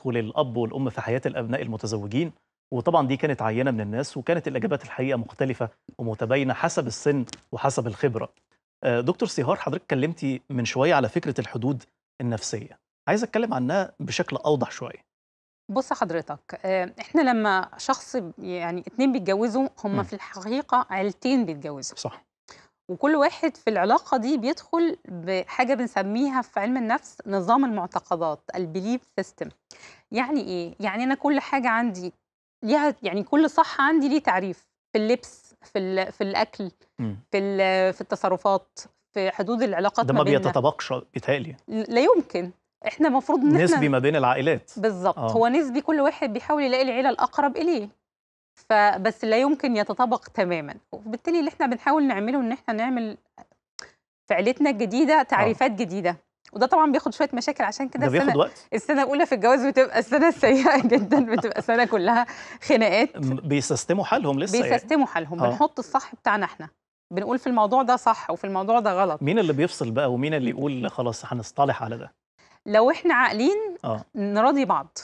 دخول الاب والام في حياه الابناء المتزوجين وطبعا دي كانت عينه من الناس وكانت الاجابات الحقيقه مختلفه ومتباينه حسب السن وحسب الخبره آه، دكتور سيهار حضرتك اتكلمتي من شويه على فكره الحدود النفسيه عايز اتكلم عنها بشكل اوضح شويه بص حضرتك آه، احنا لما شخص يعني اتنين بيتجوزوا هم م. في الحقيقه عيلتين بيتجوزوا صح وكل واحد في العلاقة دي بيدخل بحاجة بنسميها في علم النفس نظام المعتقدات البليف سيستم يعني إيه؟ يعني أنا كل حاجة عندي ليها يعني كل صح عندي ليه تعريف في اللبس في في الاكل إمم. في في التصرفات في حدود العلاقات ده ما, بيتطابقش بيتهيألي يعني. لا يمكن احنا المفروض نسبي ما بين العائلات بالظبط آه. هو نسبي كل واحد بيحاول يلاقي العيله الاقرب اليه فبس لا يمكن يتطابق تماما وبالتالي اللي احنا بنحاول نعمله ان احنا نعمل في عيلتنا الجديده آه. تعريفات آه. جديده وده طبعا بياخد شويه مشاكل عشان كده السنه وقت. السنه الاولى في الجواز بتبقى السنه السيئه جدا بتبقى سنه كلها خناقات بيستسلموا حالهم لسه يعني. بيستسلموا حالهم آه. بنحط الصح بتاعنا احنا بنقول في الموضوع ده صح وفي الموضوع ده غلط مين اللي بيفصل بقى ومين اللي يقول خلاص هنصطلح على ده لو احنا عاقلين آه. نراضي بعض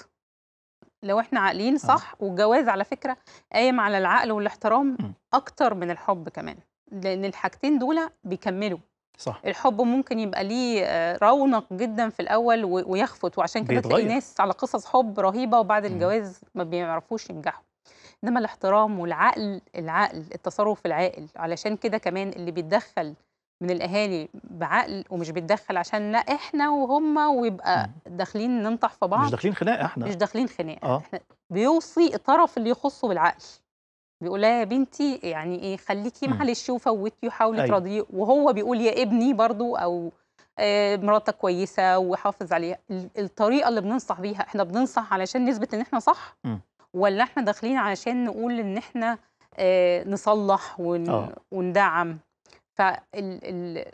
لو احنا عاقلين آه. صح آه. والجواز على فكره قايم على العقل والاحترام م. اكتر من الحب كمان لان الحاجتين دول بيكملوا صح الحب ممكن يبقى ليه آه، رونق جدا في الاول ويخفت وعشان كده تلاقي ناس على قصص حب رهيبه وبعد الجواز ما بيعرفوش ينجحوا انما الاحترام والعقل العقل التصرف العاقل علشان كده كمان اللي بيتدخل من الاهالي بعقل ومش بتدخل عشان لا احنا وهم ويبقى داخلين ننطح في بعض مش داخلين خناقه احنا مش داخلين خناقه آه. احنا بيوصي الطرف اللي يخصه بالعقل بيقول لها يا بنتي يعني ايه خليكي معلش وفوتي وحاولي أيوة. وهو بيقول يا ابني برضو او آه مراتك كويسه وحافظ عليها الطريقه اللي بننصح بيها احنا بننصح علشان نثبت ان احنا صح م. ولا احنا داخلين علشان نقول ان احنا آه نصلح ون... آه. وندعم فال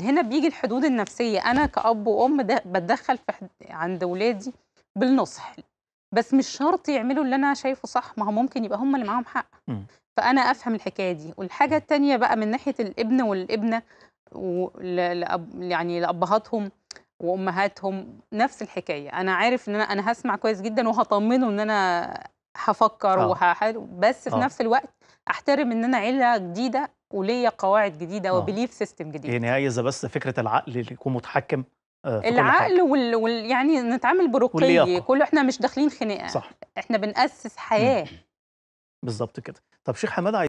هنا بيجي الحدود النفسيه انا كاب وام ده بتدخل في حد عند ولادي بالنصح بس مش شرط يعملوا اللي انا شايفه صح ما هو ممكن يبقى هم اللي معاهم حق فانا افهم الحكايه دي والحاجه التانية بقى من ناحيه الابن والابنه يعني لابهاتهم وامهاتهم نفس الحكايه انا عارف ان انا انا هسمع كويس جدا وهطمنه ان انا هفكر آه. وهحل بس في آه. نفس الوقت احترم ان انا عيله جديده وليا قواعد جديده آه. وبليف سيستم جديد يعني اذا بس فكره العقل اللي يكون متحكم آه، العقل وال... وال... يعني نتعامل برقي كله احنا مش داخلين خناقه صح احنا بنأسس حياه بالظبط كده طب شيخ حماد